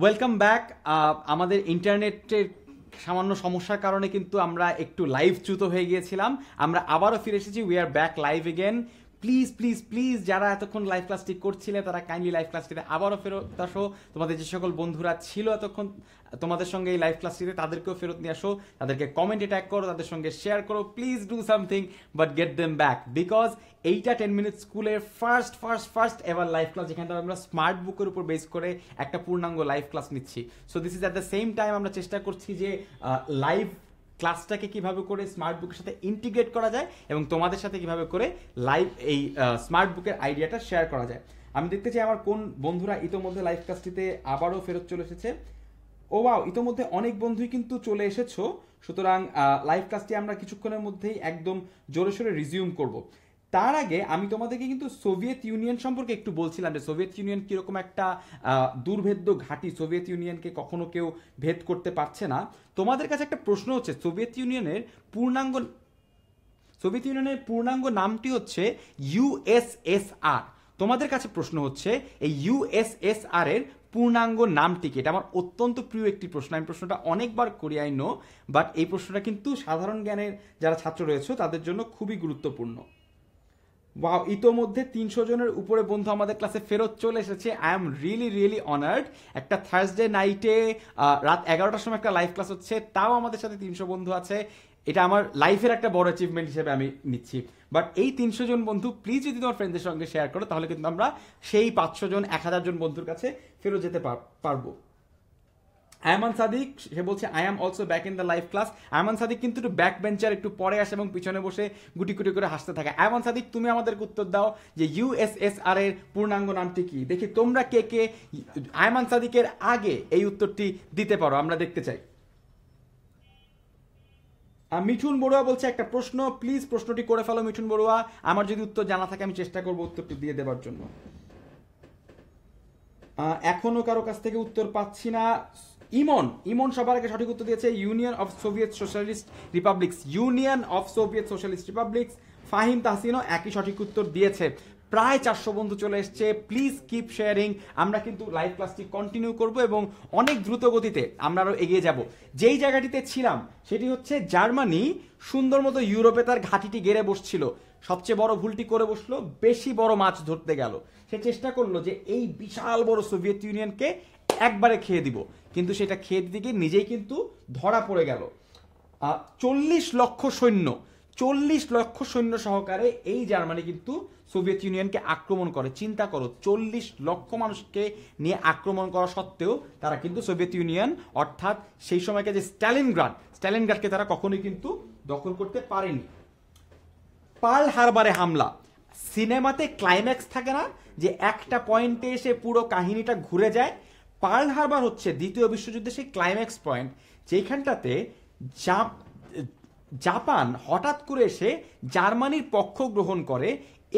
welcome back আমাদের ইন্টারনেটের সামান্য সমস্যার কারণে কিন্তু আমরা একটু লাইভ চ্যুত হয়ে গিয়েছিলাম আমরা আবারও ফিরে এসেছি we are back live again please please please যারা এতক্ষণ লাইভ ক্লাসটি করছিলে তারা কাইন্ডলি লাইভ ক্লাসটিতে আবারও ফেরত আসো তোমাদের যে সকল বন্ধুরা ছিল এতক্ষণ তোমাদের সঙ্গে এই লাইভ ক্লাসটিতে তাদেরকেও ফেরত নিয়ে আসো তাদেরকে কমেন্টে ট্যাগ করো তাদের সঙ্গে শেয়ার করো please do something but get them back because এইটা টেন মিনিট স্কুলের first first first ever live class যেখানে আমরা স্মার্ট বুকের উপর বেস করে একটা পূর্ণাঙ্গ লাইভ ক্লাস নিচ্ছি so this is at the same time আমরা চেষ্টা করছি যে লাইভ ক্লাসটাকে কিভাবে করে স্মার্ট বুকের সাথে ইন্টিগ্রেট করা যায় এবং তোমাদের সাথে কিভাবে করে লাইভ এই স্মার্ট বুকের আইডিয়াটা শেয়ার করা যায় আমি দেখতে চাই আমার কোন বন্ধুরা ইতোমধ্যে লাইভ ক্লাসটিতে আবারও ফেরত চলে এসেছে ও বাও ইতোমধ্যে অনেক বন্ধুই কিন্তু চলে এসেছো সুতরাং লাইভ ক্লাসটি আমরা কিছুক্ষণের মধ্যেই একদম জোরে সোরে রিজিউম করব তার আগে আমি তোমাদেরকে কিন্তু সোভিয়েত ইউনিয়ন সম্পর্কে একটু বলছিলাম যে সোভিয়েত ইউনিয়ন কীরকম একটা দুর্ভেদ্য ঘাঁটি সোভিয়েত ইউনিয়নকে কখনো কেউ ভেদ করতে পারছে না তোমাদের কাছে একটা প্রশ্ন হচ্ছে সোভিয়েত ইউনিয়নের পূর্ণাঙ্গ সোভিয়েত ইউনিয়নের পূর্ণাঙ্গ নামটি হচ্ছে ইউএসএসআর তোমাদের কাছে প্রশ্ন হচ্ছে এই ইউএসএসআর এর পূর্ণাঙ্গ নামটি কি এটা আমার অত্যন্ত প্রিয় একটি প্রশ্ন আমি প্রশ্নটা অনেকবার করি আইনো বাট এই প্রশ্নটা কিন্তু সাধারণ জ্ঞানের যারা ছাত্র রয়েছে তাদের জন্য খুবই গুরুত্বপূর্ণ ওয়াও ইতোমধ্যে তিনশো জনের উপরে বন্ধু আমাদের ক্লাসে ফেরত চলে এসেছে I am really really honoured একটা থার্সডে নাইটে রাত এগারোটার সময় একটা লাইভ ক্লাস হচ্ছে তাও আমাদের সাথে তিনশো বন্ধু আছে এটা আমার লাইফের একটা বড় অ্যাচিভমেন্ট হিসেবে আমি নিচ্ছি বাট এই তিনশো জন বন্ধু প্লিজ যদি তোমার ফ্রেন্ডের সঙ্গে শেয়ার করো তাহলে কিন্তু আমরা সেই পাঁচশো জন এক হাজার জন বন্ধুর কাছে ফেরত যেতে পারবো আয়মান সাদিক সে বলছে I am also back in the life class Ayman Sadik কিন্তু একটু ব্যাক বেঞ্চার একটু পরে আসে এবং পিছনে বসে গুটি গুটি করে হাসতে থাকে আয়মান সাদিক তুমি আমাদেরকে উত্তর দাও যে ইউএসএসআর এর পূর্ণাঙ্গ নামটি কি দেখি তোমরা কে কে আয়মান সাদিকের আগে এই উত্তরটি দিতে পারো আমরা দেখতে চাই মিঠুন বড়ুয়া বলছে একটা প্রশ্ন প্লিজ প্রশ্নটি করে ফেলো মিঠুন বড়ুয়া আমার যদি উত্তর জানা থাকে আমি চেষ্টা করবো উত্তরটি দিয়ে দেওয়ার জন্য এখনো কারো কাছ থেকে উত্তর পাচ্ছি না ইমন ইমন সবার আগে সঠিক উত্তর দিয়েছে Union of Soviet Socialist Republics Union of Soviet Socialist Republics Fahim তাহসিনও একই সঠিক উত্তর দিয়েছে প্রায় চারশো বন্ধু চলে এসছে প্লিজ কিপ শেয়ারিং আমরা কিন্তু লাইভ ক্লাসটি কন্টিনিউ করব এবং অনেক দ্রুত গতিতে আমরা আরও এগিয়ে যাব যেই জায়গাটিতে ছিলাম সেটি হচ্ছে জার্মানি সুন্দর মতো ইউরোপে তার ঘাঁটিটি গেড়ে বসছিল সবচেয়ে বড় ভুলটি করে বসলো বেশি বড় মাছ ধরতে গেল সে চেষ্টা করলো যে এই বিশাল বড় সোভিয়েত ইউনিয়নকে একবারে খেয়ে দিব কিন্তু সেটা খেয়ে দিকে নিজেই কিন্তু ধরা পড়ে গেল চল্লিশ লক্ষ সৈন্য চল্লিশ লক্ষ সৈন্য সহকারে এই জার্মানি কিন্তু সোভিয়েত ইউনিয়নকে আক্রমণ করে চিন্তা করো চল্লিশ লক্ষ মানুষকে নিয়ে আক্রমণ করা সত্ত্বেও তারা কিন্তু সোভিয়েত ইউনিয়ন অর্থাৎ সেই সময়কে যে স্ট্যালিনগ্রাড স্ট্যালিনগ্রাডকে তারা কখনোই কিন্তু দখল করতে পারেনি পাল হারবারে হামলা সিনেমাতে ক্লাইম্যাক্স থাকে না যে একটা পয়েন্টে এসে পুরো কাহিনীটা ঘুরে যায় পার্ল হারবার হচ্ছে দ্বিতীয় বিশ্বযুদ্ধের সেই ক্লাইম্যাক্স পয়েন্ট যেখানটাতে জাপান হঠাৎ করে এসে জার্মানির পক্ষ গ্রহণ করে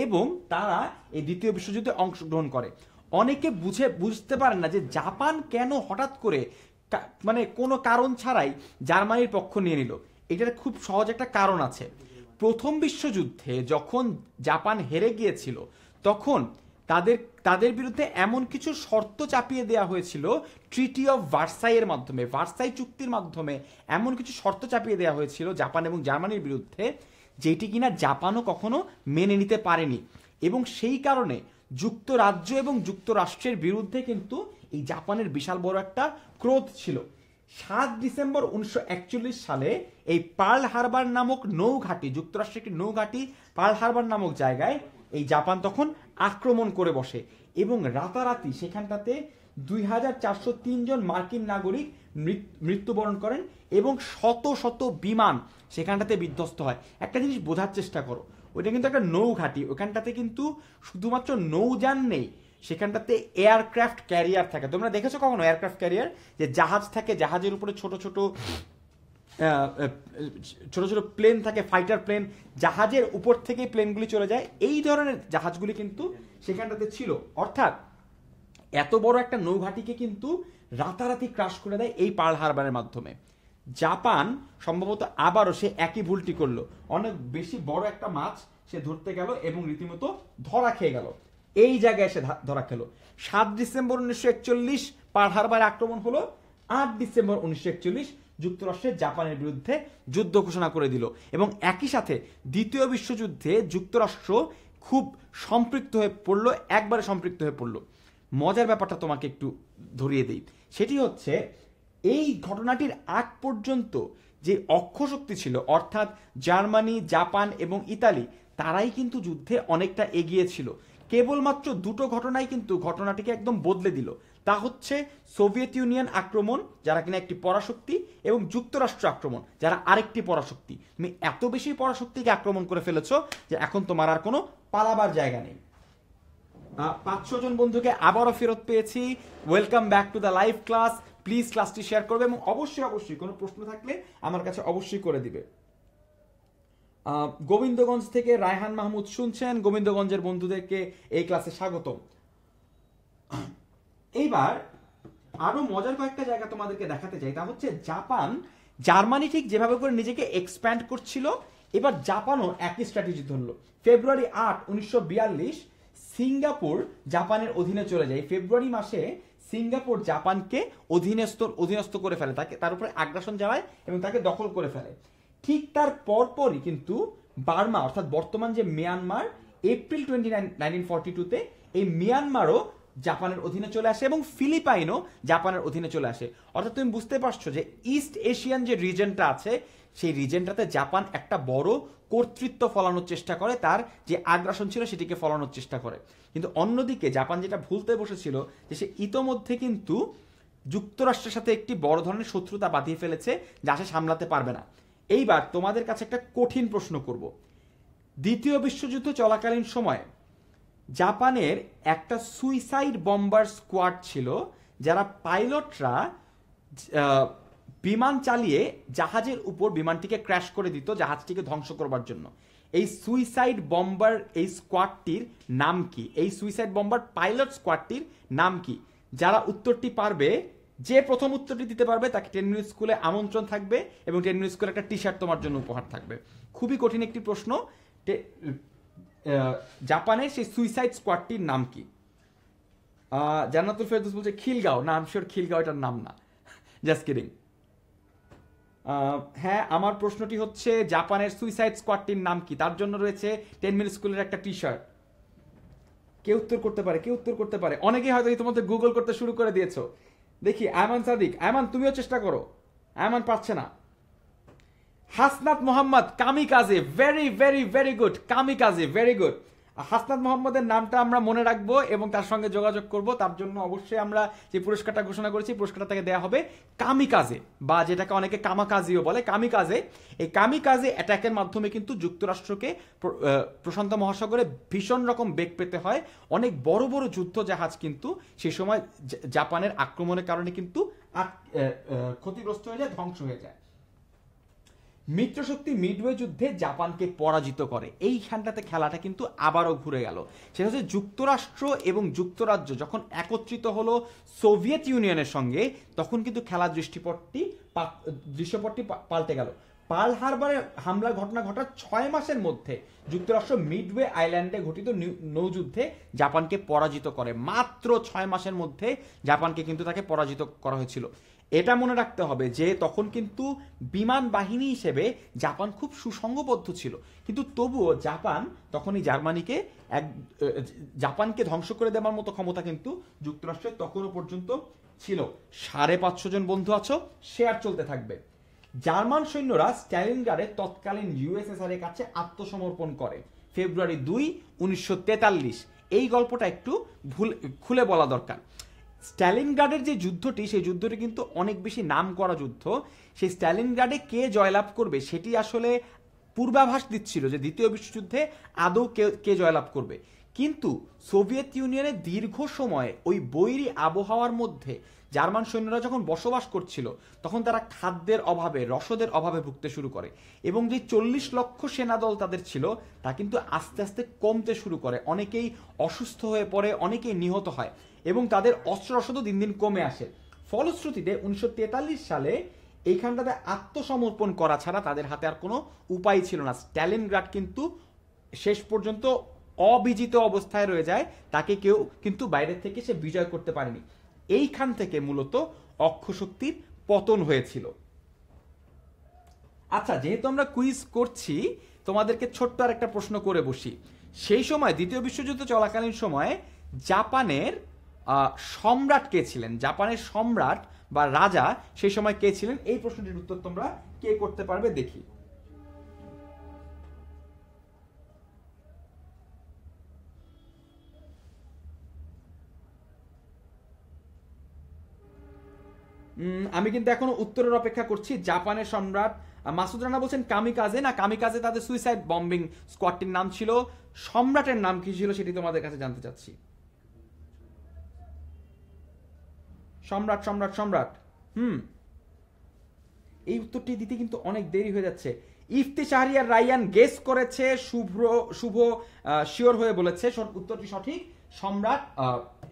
এবং তারা এই দ্বিতীয় বিশ্বযুদ্ধে অংশগ্রহণ করে অনেকে বুঝে বুঝতে পারেন না যে জাপান কেন হঠাৎ করে মানে কোনো কারণ ছাড়াই জার্মানির পক্ষ নিয়ে নিল এটার খুব সহজ একটা কারণ আছে প্রথম বিশ্বযুদ্ধে যখন জাপান হেরে গিয়েছিল তখন তাদের তাদের বিরুদ্ধে এমন কিছু শর্ত চাপিয়ে দেওয়া হয়েছিল ট্রিটি অফ ভার্সাইয়ের মাধ্যমে ভার্সাই চুক্তির মাধ্যমে এমন কিছু শর্ত চাপিয়ে দেওয়া হয়েছিল জাপান এবং জার্মানির বিরুদ্ধে যেটি কিনা জাপানও কখনো মেনে নিতে পারেনি এবং সেই কারণে যুক্তরাজ্য এবং যুক্তরাষ্ট্রের বিরুদ্ধে কিন্তু এই জাপানের বিশাল বড় একটা ক্রোধ ছিল সাত ডিসেম্বর উনিশশো সালে এই পার্ল হারবার নামক নৌঘাটি যুক্তরাষ্ট্রের একটি নৌঘাটি পার্ল হারবার নামক জায়গায় এই জাপান তখন আক্রমণ করে বসে এবং রাতারাতি সেখানটাতে দুই হাজার চারশো জন মার্কিন নাগরিক মৃত্যুবরণ করেন এবং শত শত বিমান সেখানটাতে বিধ্বস্ত হয় একটা জিনিস বোঝার চেষ্টা করো ওইটা কিন্তু একটা নৌঘাটি ওখানটাতে কিন্তু শুধুমাত্র নৌযান নেই সেখানটাতে এয়ারক্রাফট ক্যারিয়ার থাকে তোমরা দেখেছো কখনো এয়ারক্রাফট ক্যারিয়ার যে জাহাজ থাকে জাহাজের উপরে ছোট ছোট ছোট ছোট প্লেন থাকে ফাইটার প্লেন জাহাজের উপর থেকে প্লেনগুলি চলে যায় এই ধরনের জাহাজগুলি কিন্তু সেখানটাতে ছিল অর্থাৎ এত বড় একটা নৌঘাটিকে কিন্তু রাতারাতি ক্রাশ করে দেয় এই পার্ল হারবারের মাধ্যমে জাপান সম্ভবত আবারও সে একই ভুলটি করলো অনেক বেশি বড় একটা মাছ সে ধরতে গেল এবং রীতিমতো ধরা খেয়ে গেল এই জায়গায় সে ধরা খেলো সাত ডিসেম্বর উনিশশো একচল্লিশ পার হারবারে আক্রমণ হলো আট ডিসেম্বর উনিশশো একচল্লিশ যুক্তরাষ্ট্রে জাপানের বিরুদ্ধে যুদ্ধ ঘোষণা করে দিল এবং একই সাথে দ্বিতীয় বিশ্বযুদ্ধে যুক্তরাষ্ট্র খুব সম্পৃক্ত হয়ে পড়লো একবারে সম্পৃক্ত হয়ে পড়লো মজার ব্যাপারটা তোমাকে একটু ধরিয়ে দিই সেটি হচ্ছে এই ঘটনাটির আগ পর্যন্ত যে অক্ষশক্তি ছিল অর্থাৎ জার্মানি জাপান এবং ইতালি তারাই কিন্তু যুদ্ধে অনেকটা এগিয়ে ছিল কেবলমাত্র দুটো ঘটনাই কিন্তু ঘটনাটিকে একদম বদলে দিল তা হচ্ছে সোভিয়েত ইউনিয়ন আক্রমণ যারা কিনা একটি পরাশক্তি এবং যুক্তরাষ্ট্র আক্রমণ যারা আরেকটি পরাশক্তি তুমি এত বেশি পরাশক্তিকে আক্রমণ করে ফেলেছ যে এখন তোমার আর কোনো পালাবার জায়গা নেই পাঁচশো জন বন্ধুকে আবারও ফেরত পেয়েছি welcome back to the live class please ক্লাসটি শেয়ার করবে এবং অবশ্যই অবশ্যই কোনো প্রশ্ন থাকলে আমার কাছে অবশ্যই করে দিবে গোবিন্দগঞ্জ থেকে রায়হান মাহমুদ শুনছেন গোবিন্দগঞ্জের বন্ধুদেরকে এই ক্লাসে স্বাগতম এইবার আরো মজার কয়েকটা জায়গা তোমাদেরকে দেখাতে চাই তা হচ্ছে জাপান জার্মানি ঠিক যেভাবে করে নিজেকে এক্সপ্যান্ড করছিল এবার জাপানও একই স্ট্র্যাটেজি ধরলো ফেব্রুয়ারি আট উনিশশো সিঙ্গাপুর জাপানের অধীনে চলে যায় ফেব্রুয়ারি মাসে সিঙ্গাপুর জাপানকে অধীনস্থ অধীনস্থ করে ফেলে তাকে তার উপরে আগ্রাসন যাওয়ায় এবং তাকে দখল করে ফেলে ঠিক তার পরপরই কিন্তু বার্মা অর্থাৎ বর্তমান যে Myanmar April twenty nine nineteen forty টুতে এই মিয়ানমারও জাপানের অধীনে চলে আসে এবং ফিলিপাইনও জাপানের অধীনে চলে আসে অর্থাৎ তুমি বুঝতে পারছো যে ইস্ট এশিয়ান যে রিজনটা আছে সেই রিজনটাতে জাপান একটা বড় কর্তৃত্ব ফলানোর চেষ্টা করে তার যে আগ্রাসন ছিল সেটিকে ফলানোর চেষ্টা করে কিন্তু অন্যদিকে জাপান যেটা ভুলতে বসেছিল যে সে ইতোমধ্যে কিন্তু যুক্তরাষ্ট্রের সাথে একটি বড় ধরনের শত্রুতা বাঁধিয়ে ফেলেছে যা সে সামলাতে পারবে না এইবার তোমাদের কাছে একটা কঠিন প্রশ্ন করব দ্বিতীয় বিশ্বযুদ্ধ চলাকালীন সময়ে জাপানের একটা সুইসাইড বম্বার স্কোয়াড ছিল যারা পাইলটরা বিমান চালিয়ে জাহাজের উপর বিমানটিকে ক্র্যাশ করে দিত জাহাজটিকে ধ্বংস করবার জন্য এই সুইসাইড বম্বার এই স্কোয়াডটির নাম কি এই সুইসাইড বম্বার পাইলট স্কোয়াডটির নাম কি যারা উত্তরটি পারবে যে প্রথম উত্তরটি দিতে পারবে তাকে টেন মিনিট স্কুলে আমন্ত্রণ থাকবে এবং টেন মিনিট স্কুলে একটা টি শার্ট তোমার জন্য উপহার থাকবে খুবই কঠিন একটি প্রশ্ন জাপানের সেই সুইসাইড স্কোয়াডটির নাম কি জান্নাতুল ফেরদৌস বলছে খিলগাঁও না আমি শিওর খিলগাঁও এটার নাম না জাস্ট কিডিং হ্যাঁ আমার প্রশ্নটি হচ্ছে জাপানের সুইসাইড স্কোয়াডটির নাম কি তার জন্য রয়েছে টেন মিল স্কুলের একটা টি শার্ট কে উত্তর করতে পারে কে উত্তর করতে পারে অনেকেই হয়তো ইতিমধ্যে গুগল করতে শুরু করে দিয়েছো দেখি আয়মান সাদিক আয়মান তুমিও চেষ্টা করো আয়মান পাচ্ছে না Hasnat Mohammad kamikaze very very very good kamikaze very good Hasnat মোহাম্মদের নামটা আমরা মনে রাখবো এবং তার সঙ্গে যোগাযোগ করব তার জন্য অবশ্যই আমরা যে পুরস্কারটা ঘোষণা করেছি পুরস্কারটা তাকে দেওয়া হবে কামিকাজে বা যেটাকে অনেকে কামা কাজিও বলে কামিকাজে এই কামিকাজে অ্যাটাকের মাধ্যমে কিন্তু যুক্তরাষ্ট্রকে প্রশান্ত মহাসাগরে ভীষণ রকম বেগ পেতে হয় অনেক বড় বড় যুদ্ধ জাহাজ কিন্তু সে সময় জাপানের আক্রমণের কারণে কিন্তু ক্ষতিগ্রস্ত হয়ে যায় ধ্বংস হয়ে যায় মিত্রশক্তি মিডওয়ে যুদ্ধে জাপানকে পরাজিত করে এইখানটাতে খেলাটা কিন্তু আবারও ঘুরে গেল সেটা হচ্ছে যুক্তরাষ্ট্র এবং যুক্তরাজ্য যখন একত্রিত হলো সোভিয়েত ইউনিয়নের সঙ্গে তখন কিন্তু খেলার দৃষ্টিপটটি দৃশ্যপটটি পাল্টে গেল পাল হারবারের হামলার ঘটনা ঘটার ছয় মাসের মধ্যে যুক্তরাষ্ট্র মিডওয়ে আইল্যান্ডে ঘটিত নৌযুদ্ধে জাপানকে পরাজিত করে মাত্র ছয় মাসের মধ্যে জাপানকে কিন্তু তাকে পরাজিত করা হয়েছিল এটা মনে রাখতে হবে যে তখন কিন্তু বিমান বাহিনী হিসেবে জাপান খুব সুসংগবদ্ধ ছিল কিন্তু তবুও জাপান তখনই জার্মানিকে এক জাপানকে ধ্বংস করে দেওয়ার মতো ক্ষমতা কিন্তু যুক্তরাষ্ট্রের তখনও পর্যন্ত ছিল সাড়ে পাঁচশো জন বন্ধু আছো শেয়ার চলতে থাকবে জার্মান সৈন্যরা স্ট্যালিনগারে তৎকালীন ইউএসএসআর এর কাছে আত্মসমর্পণ করে ফেব্রুয়ারি দুই উনিশশো তেতাল্লিশ এই গল্পটা একটু ভুল খুলে বলা দরকার স্ট্যালিনগার্ডের যে যুদ্ধটি সেই যুদ্ধটি কিন্তু অনেক বেশি নাম করা যুদ্ধ সেই স্ট্যালিনগার্ডে কে জয়লাভ করবে সেটি আসলে পূর্বাভাস দিচ্ছিল যে দ্বিতীয় বিশ্বযুদ্ধে আদৌ কে কে জয়লাভ করবে কিন্তু সোভিয়েত ইউনিয়নের দীর্ঘ সময় ওই বৈরী আবহাওয়ার মধ্যে জার্মান সৈন্যরা যখন বসবাস করছিল তখন তারা খাদ্যের অভাবে রসদের অভাবে ভুগতে শুরু করে এবং যে চল্লিশ লক্ষ সেনাদল তাদের ছিল তা কিন্তু আস্তে আস্তে কমতে শুরু করে অনেকেই অসুস্থ হয়ে পড়ে অনেকেই নিহত হয় এবং তাদের অস্ত্র রসদও দিন দিন কমে আসে ফলশ্রুতিতে উনিশশো তেতাল্লিশ সালে এইখানটাতে আত্মসমর্পণ করা ছাড়া তাদের হাতে আর কোনো উপায় ছিল না স্ট্যালিনগ্রাড কিন্তু শেষ পর্যন্ত অবিজিত অবস্থায় রয়ে যায় তাকে কেউ কিন্তু বাইরে থেকে সে বিজয় করতে পারেনি এইখান থেকে মূলত অক্ষশক্তির পতন হয়েছিল আচ্ছা যেহেতু আমরা কুইজ করছি তোমাদেরকে ছোট্ট আর একটা প্রশ্ন করে বসি সেই সময় দ্বিতীয় বিশ্বযুদ্ধ চলাকালীন সময়ে জাপানের সম্রাট কে ছিলেন জাপানের সম্রাট বা রাজা সেই সময় কে ছিলেন এই প্রশ্নটির উত্তর তোমরা কে করতে পারবে দেখি আমি কিন্তু এখনো উত্তরের অপেক্ষা করছি জাপানের সম্রাট মাসুদ রানা বলছেন কামিকাজে না কামিকাজে তাদের সুইসাইড বম্বিং স্কোয়াডটির নাম ছিল সম্রাটের নাম কি ছিল সেটি তোমাদের কাছে জানতে চাচ্ছি সম্রাট সম্রাট সম্রাট হুম এই উত্তরটি দিতে কিন্তু অনেক দেরি হয়ে যাচ্ছে ইফতিশাহরিয়ার রায়ান গেস করেছে শুভ্র শুভ শিওর হয়ে বলেছে উত্তরটি সঠিক সম্রাট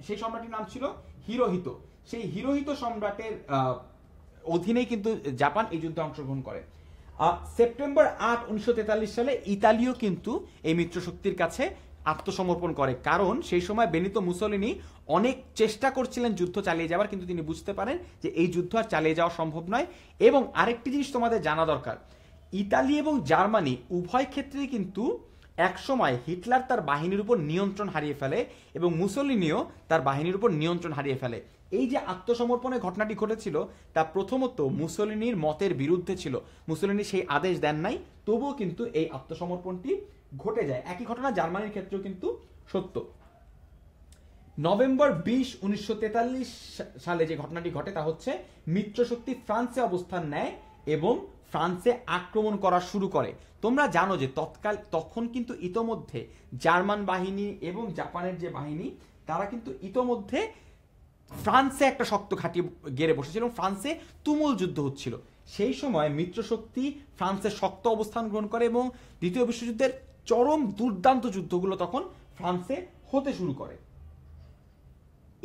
সেই সম্রাটের নাম ছিল হিরোহিত সেই হিরোহিত সম্রাটের অধীনেই কিন্তু জাপান এই যুদ্ধে অংশগ্রহণ করে সেপ্টেম্বর আট উনিশশো সালে ইতালিও কিন্তু এই মিত্রশক্তির কাছে আত্মসমর্পণ করে কারণ সেই সময় বেনিত মুসলিনি অনেক চেষ্টা করছিলেন যুদ্ধ চালিয়ে যাওয়ার কিন্তু তিনি বুঝতে পারেন যে এই যুদ্ধ আর চালিয়ে যাওয়া সম্ভব নয় এবং আরেকটি জিনিস তোমাদের জানা দরকার ইতালি এবং জার্মানি উভয় ক্ষেত্রেই কিন্তু একসময় হিটলার তার বাহিনীর উপর নিয়ন্ত্রণ হারিয়ে ফেলে এবং মুসলিনিও তার বাহিনীর উপর নিয়ন্ত্রণ হারিয়ে ফেলে এই যে আত্মসমর্পণের ঘটনাটি ঘটেছিল তা প্রথমত মুসলিনির মতের বিরুদ্ধে ছিল মুসলিনি সেই আদেশ দেন নাই তবুও কিন্তু এই আত্মসমর্পণটি ঘটে যায় একই ঘটনা জার্মানির ক্ষেত্রেও কিন্তু সত্য নভেম্বর বিশ উনিশশো সালে যে ঘটনাটি ঘটে তা হচ্ছে মিত্রশক্তি ফ্রান্সে অবস্থান নেয় এবং ফ্রান্সে আক্রমণ করা শুরু করে তোমরা জানো যে তৎকাল তখন কিন্তু ইতোমধ্যে জার্মান বাহিনী এবং জাপানের যে বাহিনী তারা কিন্তু ইতোমধ্যে ফ্রান্সে একটা শক্ত ঘাঁটি গেড়ে বসেছিল এবং ফ্রান্সে তুমুল যুদ্ধ হচ্ছিল সেই সময় মিত্রশক্তি ফ্রান্সের শক্ত অবস্থান গ্রহণ করে এবং দ্বিতীয় বিশ্বযুদ্ধের চরম দুর্দান্ত যুদ্ধগুলো তখন ফ্রান্সে হতে শুরু করে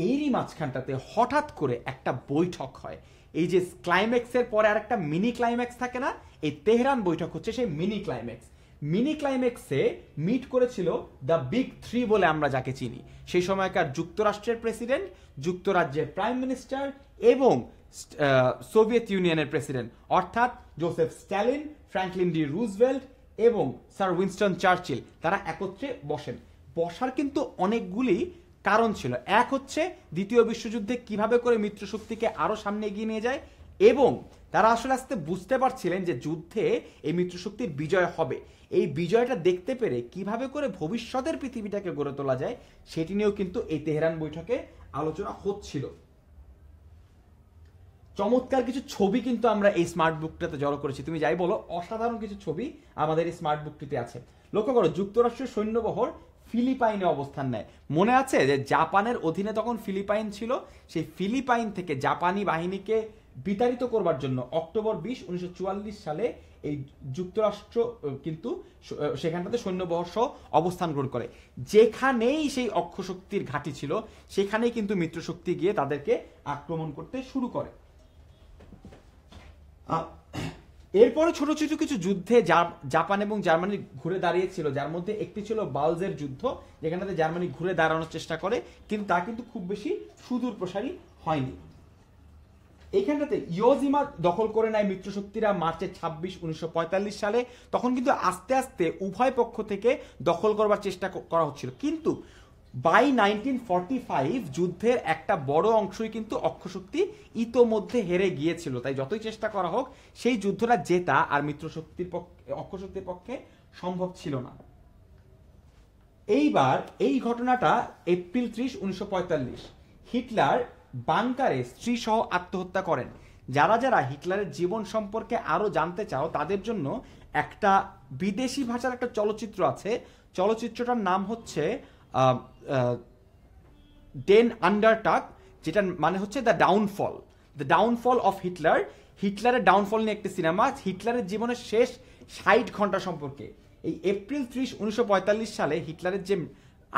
এরই মাঝখানটাতে হঠাৎ করে একটা বৈঠক হয় এই যে ক্লাইম্যাক্সের পরে আর একটা মিনি ক্লাইম্যাক্স থাকে না এই তেহরান বৈঠক হচ্ছে সেই মিনি ক্লাইম্যাক্স মিনি ক্লাইম্যাক্সে মিট করেছিল দ্য বিগ থ্রি বলে আমরা যাকে চিনি সেই সময়কার যুক্তরাষ্ট্রের প্রেসিডেন্ট যুক্তরাজ্যের প্রাইম মিনিস্টার এবং সোভিয়েত ইউনিয়নের প্রেসিডেন্ট অর্থাৎ Joseph Stalin Franklin D Roosevelt এবং স্যার উইনস্টন চার্চিল তারা একত্রে বসেন বসার কিন্তু অনেকগুলি কারণ ছিল এক হচ্ছে দ্বিতীয় বিশ্বযুদ্ধে কিভাবে করে মিত্রশক্তিকে আরও সামনে এগিয়ে নিয়ে যায় এবং তারা আসলে আস্তে বুঝতে পারছিলেন যে যুদ্ধে এই মিত্রশক্তির বিজয় হবে এই বিজয়টা দেখতে পেরে কিভাবে করে ভবিষ্যতের পৃথিবীটাকে গড়ে তোলা যায় সেটি নিয়েও কিন্তু এই তেহরান বৈঠকে আলোচনা হচ্ছিল চমৎকার কিছু ছবি কিন্তু আমরা এই স্মার্ট বুকটাতে জড়ো করেছি তুমি যাই বলো অসাধারণ কিছু ছবি আমাদের এই স্মার্ট বুকটিতে আছে লক্ষ্য করো যুক্তরাষ্ট্রের সৈন্যবহর ফিলিপাইনে অবস্থান নেয় মনে আছে যে জাপানের অধীনে তখন ফিলিপাইন ছিল সেই ফিলিপাইন থেকে জাপানি বাহিনীকে বিতাড়িত করবার জন্য অক্টোবর বিশ উনিশশো সালে এই যুক্তরাষ্ট্র কিন্তু সেখানটাতে সৈন্যবহর্ষ অবস্থান গ্রহণ করে যেখানেই সেই অক্ষশক্তির ঘাঁটি ছিল সেখানেই কিন্তু মিত্রশক্তি গিয়ে তাদেরকে আক্রমণ করতে শুরু করে এরপরে ছোট ছোট কিছু যুদ্ধে জাপান এবং জার্মানি ঘুরে দাঁড়িয়েছিল যার মধ্যে একটি ছিল বালজের যুদ্ধ যেখানে জার্মানি ঘুরে দাঁড়ানোর চেষ্টা করে কিন্তু তা কিন্তু খুব বেশি সুদূর প্রসারী হয়নি এইখানটাতে ইয়োজিমা দখল করে নেয় মিত্রশক্তিরা মার্চে ছাব্বিশ উনিশশো সালে তখন কিন্তু আস্তে আস্তে উভয় পক্ষ থেকে দখল করবার চেষ্টা করা হচ্ছিল কিন্তু বাই নাইনটিন ফর্টি ফাইভ যুদ্ধের একটা বড় অংশই কিন্তু অক্ষশক্তি ইতোমধ্যে হেরে গিয়েছিল তাই যতই চেষ্টা করা হোক সেই যুদ্ধটা জেতা আর মিত্রশক্তির পক্ষে অক্ষশক্তির পক্ষে সম্ভব ছিল না এইবার এই ঘটনাটা এপ্রিল ত্রিশ উনিশশো হিটলার বাংকারে স্ত্রী সহ আত্মহত্যা করেন যারা যারা হিটলারের জীবন সম্পর্কে আরও জানতে চাও তাদের জন্য একটা বিদেশি ভাষার একটা চলচ্চিত্র আছে চলচ্চিত্রটার নাম হচ্ছে ডেন আন্ডারটাক যেটা মানে হচ্ছে the downfall the downfall of Hitler হিটলারের ডাউনফল নিয়ে একটি সিনেমা হিটলারের জীবনের শেষ ষাট ঘন্টা সম্পর্কে এই এপ্রিল ত্রিশ উনিশশো সালে হিটলারের যে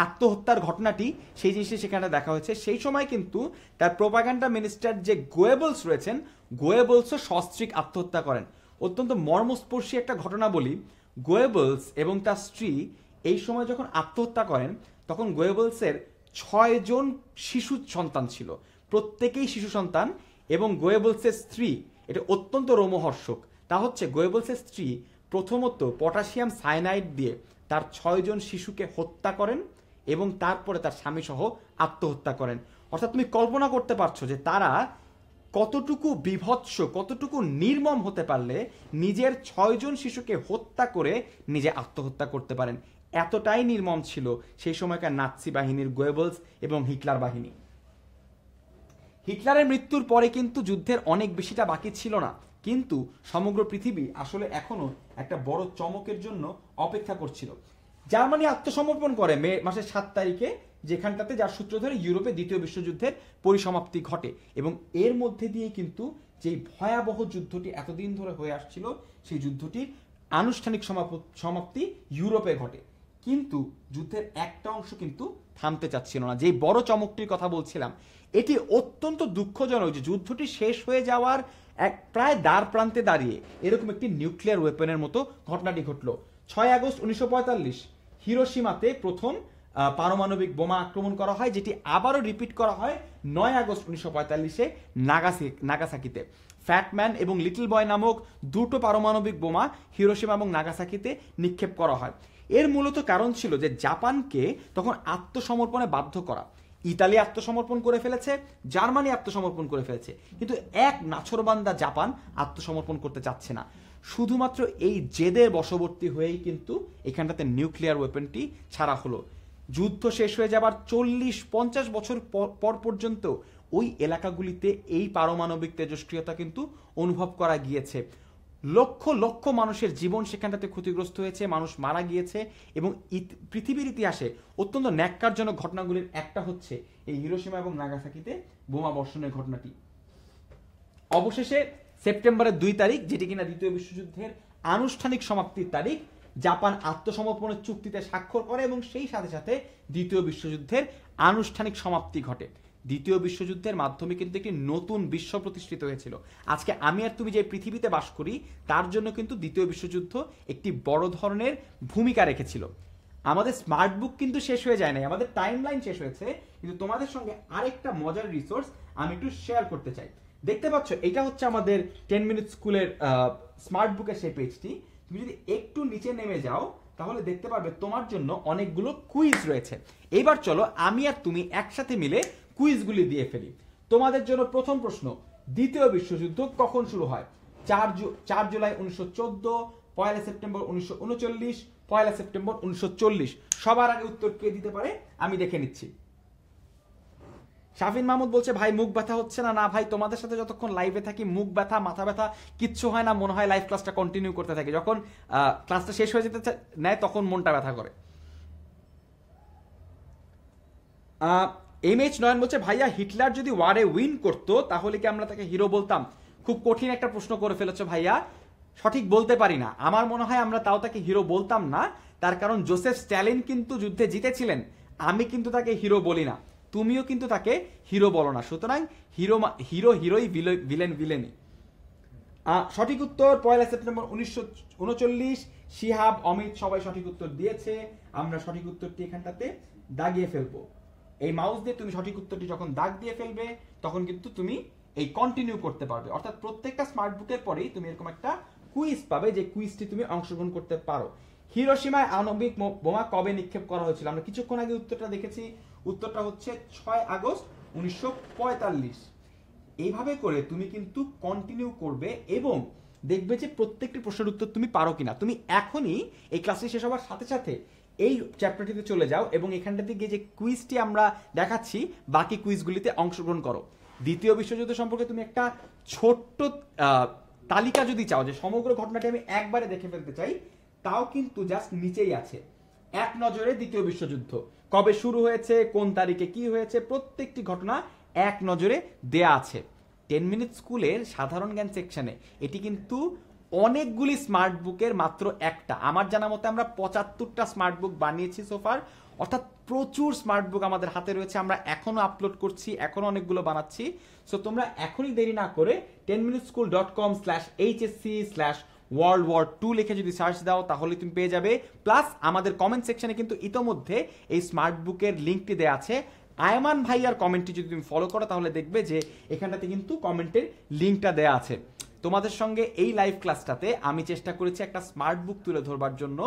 আত্মহত্যার ঘটনাটি সেই জিনিসটি সেখানে দেখা হয়েছে সেই সময় কিন্তু তার প্রোপাগান্ডা মিনিস্টার যে গোয়েবলস রয়েছেন গোয়েবলসও সস্ত্রিক আত্মহত্যা করেন অত্যন্ত মর্মস্পর্শী একটা ঘটনা বলি গোয়েবলস এবং তার স্ত্রী এই সময় যখন আত্মহত্যা করেন তখন গোয়েবলসের ছয়জন শিশু সন্তান ছিল প্রত্যেকেই শিশু সন্তান এবং গোয়েবলসের স্ত্রী এটা অত্যন্ত রোমহর্ষক তা হচ্ছে গোয়েবলসের স্ত্রী প্রথমত পটাশিয়াম সাইনাইড দিয়ে তার ছয়জন শিশুকে হত্যা করেন এবং তারপরে তার স্বামীসহ আত্মহত্যা করেন অর্থাৎ তুমি কল্পনা করতে পারছো যে তারা কতটুকু বিভৎস কতটুকু নির্মম হতে পারলে নিজের ছয়জন শিশুকে হত্যা করে নিজে আত্মহত্যা করতে পারেন এতটাই নির্মম ছিল সেই সময়কার নাৎসি বাহিনীর গোয়েবলস এবং হিটলার বাহিনী হিটলারের মৃত্যুর পরে কিন্তু যুদ্ধের অনেক বেশিটা বাকি ছিল না কিন্তু সমগ্র পৃথিবী আসলে এখনও একটা বড় চমকের জন্য অপেক্ষা করছিল জার্মানি আত্মসমর্পণ করে মে মাসের সাত তারিখে যেখানটাতে যার সূত্র ধরে ইউরোপে দ্বিতীয় বিশ্বযুদ্ধের পরিসমাপ্তি ঘটে এবং এর মধ্যে দিয়ে কিন্তু যেই ভয়াবহ যুদ্ধটি এতদিন ধরে হয়ে আসছিল সেই যুদ্ধটির আনুষ্ঠানিক সমাপ্তি ইউরোপে ঘটে কিন্তু যুদ্ধের একটা অংশ কিন্তু থামতে চাচ্ছিল না যেই বড় চমকটির কথা বলছিলাম এটি অত্যন্ত দুঃখজনক যে যুদ্ধটি শেষ হয়ে যাওয়ার এক প্রায় দ্বার প্রান্তে দাঁড়িয়ে এরকম একটি নিউক্লিয়ার ওয়েপনের মতো ঘটনাটি ঘটল ছয় আগস্ট উনিশশো হিরোসীমাতে প্রথম পারমাণবিক বোমা আক্রমণ করা হয় যেটি আবারও রিপিট করা হয় নয় আগস্ট উনিশশো পঁয়তাল্লিশে নাগাসি নাগাসাকিতে ফ্যাটম্যান এবং লিটল বয় নামক দুটো পারমাণবিক বোমা হিরোসীমা এবং নাগাসাকিতে নিক্ষেপ করা হয় এর মূলত কারণ ছিল যে জাপানকে তখন আত্মসমর্পণে বাধ্য করা ইতালি আত্মসমর্পণ করে ফেলেছে জার্মানি আত্মসমর্পণ করে ফেলেছে কিন্তু এক নাছরবান্দা জাপান আত্মসমর্পণ করতে চাচ্ছে না শুধুমাত্র এই জেদের বশবর্তী হয়েই কিন্তু এখানটাতে নিউক্লিয়ার ওয়েপনটি ছাড়া হলো যুদ্ধ শেষ হয়ে যাবার চল্লিশ পঞ্চাশ বছর পর পর্যন্ত ওই এলাকাগুলিতে এই পারমাণবিক তেজস্ক্রিয়তা কিন্তু অনুভব করা গিয়েছে লক্ষ লক্ষ মানুষের জীবন সেখানটাতে ক্ষতিগ্রস্ত হয়েছে মানুষ মারা গিয়েছে এবং পৃথিবীর ইতিহাসে অত্যন্ত ন্যাক্কারজনক ঘটনাগুলির একটা হচ্ছে এই হিরোসীমা এবং নাগাসাকিতে বোমা বর্ষণের ঘটনাটি অবশেষে সেপ্টেম্বরের দুই তারিখ যেটি কিনা দ্বিতীয় বিশ্বযুদ্ধের আনুষ্ঠানিক সমাপ্তির তারিখ জাপান আত্মসমর্পণের চুক্তিতে স্বাক্ষর করে এবং সেই সাথে সাথে দ্বিতীয় বিশ্বযুদ্ধের আনুষ্ঠানিক সমাপ্তি ঘটে দ্বিতীয় বিশ্বযুদ্ধের মাধ্যমে কিন্তু একটি নতুন বিশ্ব প্রতিষ্ঠিত হয়েছিল আজকে আমি আর তুমি যে পৃথিবীতে বাস করি তার জন্য কিন্তু দ্বিতীয় বিশ্বযুদ্ধ একটি বড় ধরনের ভূমিকা রেখেছিল আমাদের স্মার্ট বুক কিন্তু শেষ হয়ে যায় নাই আমাদের টাইম লাইন শেষ হয়েছে কিন্তু তোমাদের সঙ্গে আরেকটা মজার রিসোর্স আমি একটু শেয়ার করতে চাই দেখতে পাচ্ছ এটা হচ্ছে আমাদের টেন মিনিট স্কুলের স্মার্ট বুকের সেই পেজটি তুমি যদি একটু নিচে নেমে যাও তাহলে দেখতে পাবে তোমার জন্য অনেকগুলো কুইজ রয়েছে এবার চলো আমি আর তুমি একসাথে মিলে কুইজগুলি দিয়ে ফেলি তোমাদের জন্য প্রথম প্রশ্ন দ্বিতীয় বিশ্বযুদ্ধ কখন শুরু হয় চার চার জুলাই উনিশশো চোদ্দ পয়লা সেপ্টেম্বর উনিশশো উনচল্লিশ পয়লা সেপ্টেম্বর উনিশশো চল্লিশ সবার আগে উত্তর কে দিতে পারে আমি দেখে নিচ্ছি শাফিন মাহমুদ বলছে ভাই মুখ ব্যথা হচ্ছে না না ভাই তোমাদের সাথে যতক্ষণ লাইভে থাকি মুখ ব্যথা মাথা ব্যথা কিচ্ছু হয় না মনে হয় লাইভ ক্লাসটা কন্টিনিউ করতে থাকে যখন ক্লাসটা শেষ হয়ে যেতে নেয় তখন মনটা ব্যথা করে এম এইচ নয়ন বলছে ভাইয়া হিটলার যদি ওয়ারে উইন করতো তাহলে কি আমরা তাকে হিরো বলতাম খুব কঠিন একটা প্রশ্ন করে ফেলেছে ভাইয়া সঠিক বলতে পারি না আমার মনে হয় আমরা তাও তাকে হিরো বলতাম না তার কারণ জোসেফ স্ট্যালিন কিন্তু যুদ্ধে জিতেছিলেন আমি কিন্তু তাকে হিরো বলি না তুমিও কিন্তু তাকে হিরো বলো না সুতরাং হিরো হিরো হিরোই ভিলেন ভিলেনই সঠিক উত্তর পয়লা সেপ্টেম্বর উনিশশো উনচল্লিশ শিহাব অমিত সবাই সঠিক উত্তর দিয়েছে আমরা সঠিক উত্তরটি এখানটাতে দাগিয়ে ফেলবো এই মাউস দিয়ে তুমি সঠিক উত্তরটি যখন দাগ দিয়ে ফেলবে তখন কিন্তু তুমি এই কন্টিনিউ করতে পারবে অর্থাৎ প্রত্যেকটা স্মার্ট বুকের পরেই তুমি এরকম একটা কুইজ পাবে যে কুইজটি তুমি অংশগ্রহণ করতে পারো হিরোসীমায় আণবিক বোমা কবে নিক্ষেপ করা হয়েছিল আমরা কিছুক্ষণ আগে উত্তরটা দেখেছি উত্তরটা হচ্ছে ছয় আগস্ট উনিশশো এইভাবে করে তুমি কিন্তু কন্টিনিউ করবে এবং দেখবে যে প্রত্যেকটি প্রশ্নের উত্তর তুমি পারো কিনা তুমি এখনই এই ক্লাসটি শেষ হওয়ার সাথে সাথে এই চ্যাপ্টারটিতে চলে যাও এবং এখানটা থেকে যে কুইজটি আমরা দেখাচ্ছি বাকি কুইজগুলিতে অংশগ্রহণ করো দ্বিতীয় বিশ্বযুদ্ধ সম্পর্কে তুমি একটা ছোট্ট তালিকা যদি চাও যে সমগ্র ঘটনাটি আমি একবারে দেখে ফেলতে চাই তাও কিন্তু জাস্ট নিচেই আছে এক নজরে দ্বিতীয় বিশ্বযুদ্ধ কবে শুরু হয়েছে কোন তারিখে কি হয়েছে প্রত্যেকটি ঘটনা এক নজরে দেয়া আছে টেন মিনিট স্কুলের সাধারণ জ্ঞান সেকশনে এটি কিন্তু অনেকগুলি স্মার্ট বুকের মাত্র একটা আমার জানা মতে আমরা পঁচাত্তরটা স্মার্ট বুক বানিয়েছি সোফার অর্থাৎ প্রচুর স্মার্ট বুক আমাদের হাতে রয়েছে আমরা এখনও আপলোড করছি এখনও অনেকগুলো বানাচ্ছি সো তোমরা এখনই দেরি না করে ten minute school dot com slash HSC slash world war two লিখে যদি সার্চ দাও তাহলে তুমি পেয়ে যাবে প্লাস আমাদের কমেন্ট সেকশনে কিন্তু ইতোমধ্যে এই স্মার্ট বুকের লিঙ্কটি দেওয়া আছে আয়মান ভাইয়ার কমেন্টটি যদি তুমি ফলো করো তাহলে দেখবে যে এখানটাতে কিন্তু কমেন্টের লিঙ্কটা দেওয়া আছে তোমাদের সঙ্গে এই লাইভ ক্লাসটাতে আমি চেষ্টা করেছি একটা স্মার্ট বুক তুলে ধরবার জন্য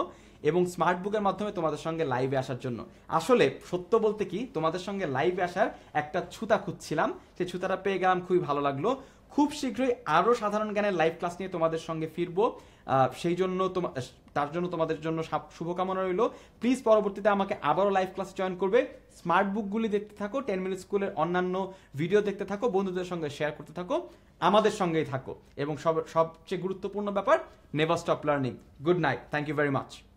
এবং স্মার্ট বুকের মাধ্যমে তোমাদের সঙ্গে লাইভে আসার জন্য আসলে সত্য বলতে কি তোমাদের সঙ্গে লাইভে আসার একটা ছুতা খুঁজছিলাম সেই ছুতাটা পেয়ে গেলাম খুবই ভালো লাগলো খুব শীঘ্রই আরও সাধারণ জ্ঞানের লাইভ ক্লাস নিয়ে তোমাদের সঙ্গে ফিরবো সেই জন্য তোমার তার জন্য তোমাদের জন্য শুভকামনা রইল প্লিজ পরবর্তীতে আমাকে আবারও লাইভ ক্লাস জয়েন করবে স্মার্ট বুকগুলি দেখতে থাকো টেন মিনিট স্কুলের অন্যান্য ভিডিও দেখতে থাকো বন্ধুদের সঙ্গে শেয়ার করতে থাকো আমাদের সঙ্গেই থাকো এবং সব সবচেয়ে গুরুত্বপূর্ণ ব্যাপার never stop learning good night thank you very much